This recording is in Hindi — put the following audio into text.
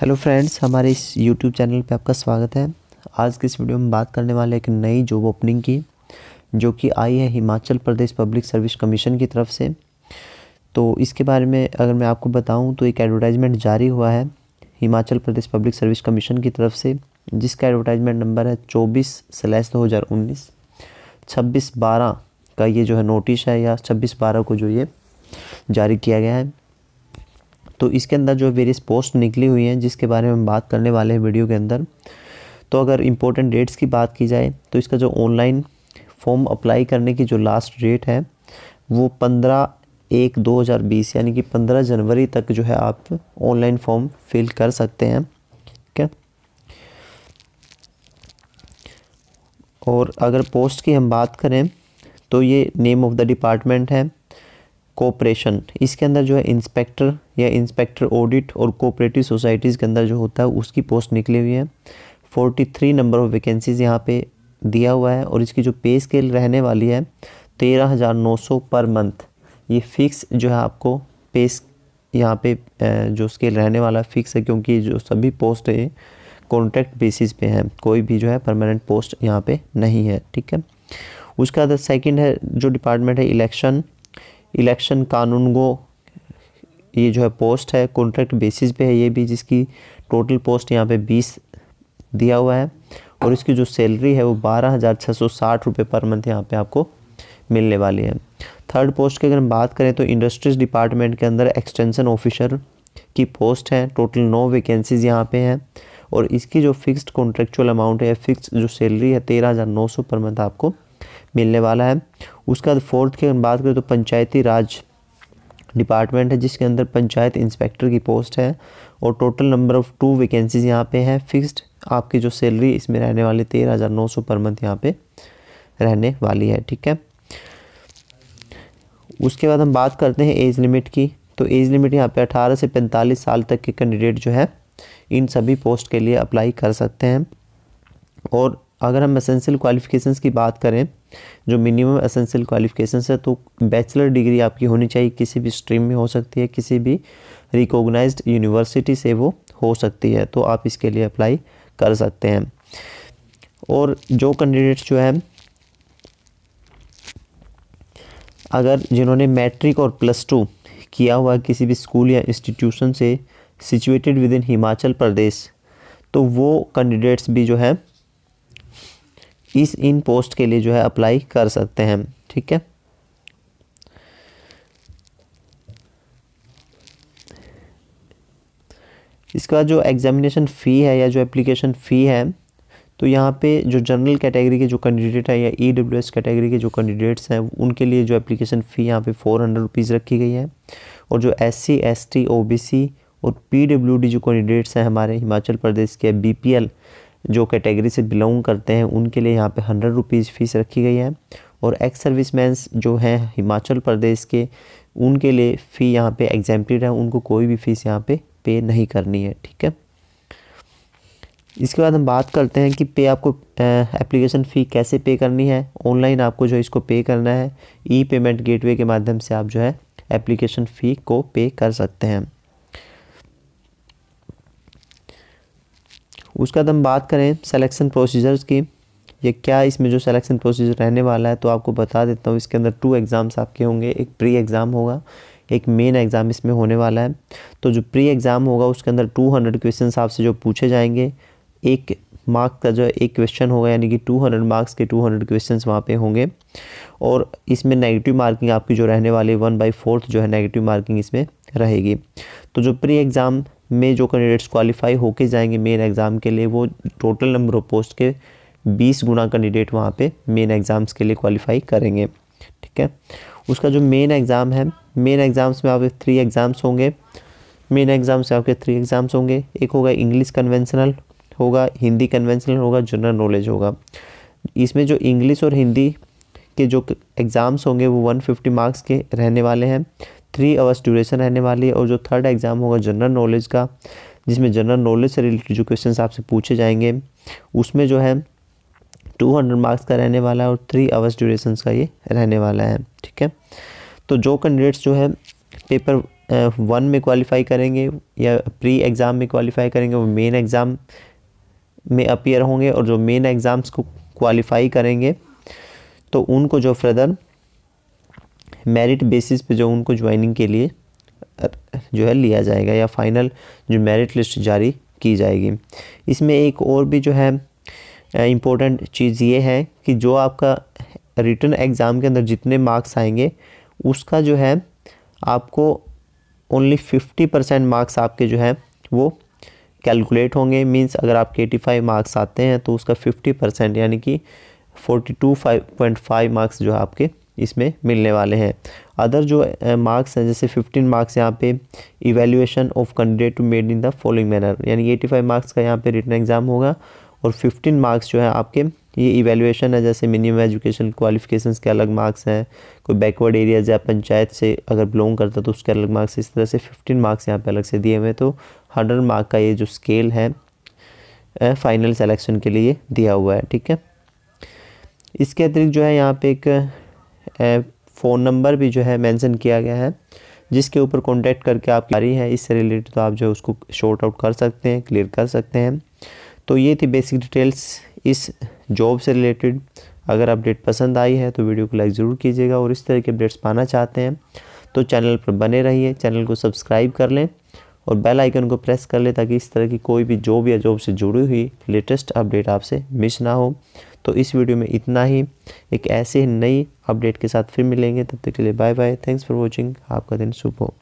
हेलो फ्रेंड्स हमारे इस यूट्यूब चैनल पे आपका स्वागत है आज की इस वीडियो में बात करने वाले एक नई जॉब ओपनिंग की जो कि आई है Himachal Pradesh public service commission की तरफ से तो इसके बारे में अगर मैं आपको बताऊं तो एक एडवर्टाइजमेंट जारी हुआ है Himachal Pradesh public service commission की तरफ से जिसका एडवर्टाइजमेंट नंबर है चौबीस स्लैस दो हज़ार उन्नीस छब्बीस बारह का ये जो है नोटिस है या छब्बीस बारह को जो ये जारी किया गया है तो इसके अंदर जो वेरियस पोस्ट निकली हुई हैं जिसके बारे में हम बात करने वाले हैं वीडियो के अंदर तो अगर इम्पोर्टेंट डेट्स की बात की जाए तो इसका जो ऑनलाइन फॉर्म अप्लाई करने की जो लास्ट डेट है वो पंद्रह एक दो हज़ार बीस यानी कि पंद्रह जनवरी तक जो है आप ऑनलाइन फॉर्म फिल कर सकते हैं ठीक है और अगर पोस्ट की हम बात करें तो ये नेम ऑफ़ द डिपार्टमेंट है कोऑपरेशन इसके अंदर जो है इंस्पेक्टर या इंस्पेक्टर ऑडिट और कोऑपरेटिव सोसाइटीज़ के अंदर जो होता है उसकी पोस्ट निकली हुई है forty three number of vacancies यहाँ पे दिया हुआ है और इसकी जो पे स्केल रहने वाली है तेरह हज़ार नौ सौ पर मंथ ये फ़िक्स जो है आपको पे यहाँ पे जो स्केल रहने वाला फ़िक्स है क्योंकि जो सभी पोस्ट है कॉन्ट्रैक्ट बेसिस पे हैं कोई भी जो है परमानेंट पोस्ट यहाँ पे नहीं है ठीक है उसका बाद सेकंड है जो डिपार्टमेंट है इलेक्शन इलेक्शन कानून को ये जो है पोस्ट है कॉन्ट्रैक्ट बेसिस पे है ये भी जिसकी टोटल पोस्ट यहाँ पे बीस दिया हुआ है और इसकी जो सैलरी है वो बारह हज़ार छः सौ साठ रुपये पर मंथ यहाँ पे आपको मिलने वाली है थर्ड पोस्ट की अगर हम बात करें तो इंडस्ट्रीज डिपार्टमेंट के अंदर एक्सटेंशन ऑफिसर की पोस्ट है टोटल नौ वैकेंसीज यहाँ पर हैं और इसकी जो फिक्स कॉन्ट्रेक्चुअल अमाउंट है फिक्स जो सैलरी है तेरह हज़ार नौ सौ पर मंथ आपको मिलने वाला है उसके बाद फोर्थ की बात करें तो पंचायती राज डिपार्टमेंट है जिसके अंदर पंचायत इंस्पेक्टर की पोस्ट है और total number of two vacancies यहाँ पे है फिक्स्ड आपकी जो सैलरी इसमें रहने वाली तेरह हज़ार नौ सौ पर मंथ यहाँ पे रहने वाली है ठीक है उसके बाद हम बात करते हैं एज लिमिट की तो एज लिमिट यहाँ पे अठारह से पैंतालीस साल तक के कैंडिडेट जो है इन सभी पोस्ट के लिए अप्लाई कर सकते हैं और अगर हम असेंशियल क्वालिफ़िकेशंस की बात करें जो मिनिमम असेंशियल क्वालिफ़िकेशंस है तो बैचलर डिग्री आपकी होनी चाहिए किसी भी स्ट्रीम में हो सकती है किसी भी रिकोगनाइज यूनिवर्सिटी से वो हो सकती है तो आप इसके लिए अप्लाई कर सकते हैं और जो कैंडिडेट्स जो है अगर जिन्होंने मैट्रिक और प्लस टू किया हुआ किसी भी स्कूल या इंस्टीट्यूशन से situated within Himachal Pradesh तो वो कैंडिडेट्स भी जो है इस इन पोस्ट के लिए जो है अप्लाई कर सकते हैं ठीक है इसका जो एग्जामिनेशन फ़ी है या जो एप्लीकेशन फ़ी है तो यहाँ पे जो जनरल कैटेगरी के जो कैंडिडेट है या ई डब्ल्यू एस कैटेगरी के जो कैंडिडेट्स हैं उनके लिए जो एप्लीकेशन फ़ी यहाँ पे फोर हंड्रेड रुपीज़ रखी गई है और जो S C S T O B C और पी डब्ल्यू डी जो कैंडिडेट्स हैं हमारे हिमाचल प्रदेश के बी पी एल जो कैटेगरी से बिलोंग करते हैं उनके लिए यहाँ पे हंड्रेड रुपीज़ फ़ीस रखी गई है और एक्स सर्विस मैंस जो हैं हिमाचल प्रदेश के उनके लिए फ़ी यहाँ पे एग्जैम्पलेड है उनको कोई भी फ़ीस यहाँ पे पे नहीं करनी है ठीक है इसके बाद हम बात करते हैं कि पे आपको एप्लीकेशन फ़ी कैसे पे करनी है ऑनलाइन आपको जो इसको पे करना है ई पेमेंट गेटवे के माध्यम से आप जो है एप्लीकेशन फ़ी को पे कर सकते हैं उसके बाद हम बात करें सेलेक्शन प्रोसीजर्स की ये क्या इसमें जो सेलेक्शन प्रोसीजर रहने वाला है तो आपको बता देता हूँ इसके अंदर टू एग्ज़ाम्स आपके होंगे एक प्री एग्ज़ाम होगा एक मेन एग्ज़ाम इसमें होने वाला है तो जो प्री एग्ज़ाम होगा उसके अंदर टू हंड्रेड क्वेश्चन आपसे जो पूछे जाएंगे एक मार्क का जो एक क्वेश्चन होगा यानी कि टू हंड्रेड मार्क्स के टू हंड्रेड क्वेश्चन वहाँ पर होंगे और इसमें नेगेटिव मार्किंग आपकी जो रहने वाली वन बाई फोर्थ जो है नेगेटिव मार्किंग इसमें रहेगी तो जो प्री एग्ज़ाम में जो कैंडिडेट्स क्वालिफाई होके जाएंगे मेन एग्ज़ाम के लिए वो टोटल नंबर ऑफ पोस्ट के बीस गुना कैंडिडेट वहाँ पे मेन एग्ज़ाम्स के लिए क्वालिफाई करेंगे ठीक है उसका जो मेन एग्ज़ाम है मेन एग्ज़ाम्स में आपके थ्री एग्ज़ाम्स होंगे मेन एग्ज़ाम्स में आपके थ्री एग्ज़ाम्स होंगे एक होगा इंग्लिश कन्वेंशनल होगा हिंदी कन्वेंशनल होगा जनरल नॉलेज होगा इसमें जो इंग्लिश और हिंदी के जो एग्ज़ाम्स होंगे वो 150 मार्क्स के रहने वाले हैं थ्री आवर्स ड्यूरेशन रहने वाली है और जो थर्ड एग्ज़ाम होगा जनरल नॉलेज का जिसमें जनरल नॉलेज से रिलेटेड जो क्वेश्चन आपसे पूछे जाएंगे उसमें जो है टू हंड्रेड मार्क्स का रहने वाला है और थ्री आवर्स ड्यूरेशन का ये रहने वाला है ठीक है तो जो कैंडिडेट्स जो है पेपर वन में क्वालिफाई करेंगे या प्री एग्ज़ाम में क्वालिफाई करेंगे वो मेन एग्ज़ाम में अपियर होंगे और जो मेन एग्ज़ाम्स को क्वालिफाई करेंगे तो उनको जो फर्दर मेरिट बेसिस पे जो उनको ज्वाइनिंग के लिए जो है लिया जाएगा या फाइनल जो मेरिट लिस्ट जारी की जाएगी इसमें एक और भी जो है इम्पोर्टेंट चीज़ ये है कि जो आपका रिटर्न एग्ज़ाम के अंदर जितने मार्क्स आएंगे उसका जो है आपको ओनली फिफ्टी परसेंट मार्क्स आपके जो है वो कैलकुलेट होंगे मींस अगर आपके एटी फाइव मार्क्स आते हैं तो उसका फिफ्टी परसेंट यानी कि forty two five point five marks जो है आपके इसमें मिलने वाले हैं अदर जो मार्क्स हैं जैसे फिफ्टीन मार्क्स यहाँ पे evaluation of candidate to made in the following manner यानी एटी फाइव मार्क्स का यहाँ पे रिटर्न एग्जाम होगा और फिफ्टीन मार्क्स जो है आपके ये इवेल्यूएशन है जैसे मिनिमम एजुकेशन क्वालिफिकेशन के अलग मार्क्स हैं कोई बैकवर्ड एरियाज या पंचायत से अगर बिलोंग करता तो उसके अलग मार्क्स इस तरह से फिफ्टीन मार्क्स यहाँ पर अलग से दिए हुए तो हंड्रेड मार्क का ये जो स्केल है फाइनल सेलेक्शन के लिए दिया हुआ है ठीक है इसके अतिरिक्त जो है यहाँ पे एक फ़ोन नंबर भी जो है मेंशन किया गया है जिसके ऊपर कांटेक्ट करके आप आ रही है इससे रिलेटेड तो आप जो है उसको शॉर्ट आउट कर सकते हैं क्लियर कर सकते हैं तो ये थी बेसिक डिटेल्स इस जॉब से रिलेटेड अगर अपडेट पसंद आई है तो वीडियो को लाइक ज़रूर कीजिएगा और इस तरह के अपडेट्स पाना चाहते हैं तो चैनल पर बने रहिए चैनल को सब्सक्राइब कर लें और बेल आइकन को प्रेस कर लें ताकि इस तरह की कोई भी जॉब या जॉब से जुड़ी हुई लेटेस्ट अपडेट आपसे मिस ना हो तो इस वीडियो में इतना ही एक ऐसे नई अपडेट के साथ फिर मिलेंगे तब तक के लिए bye bye thanks for watching आपका दिन शुभ हो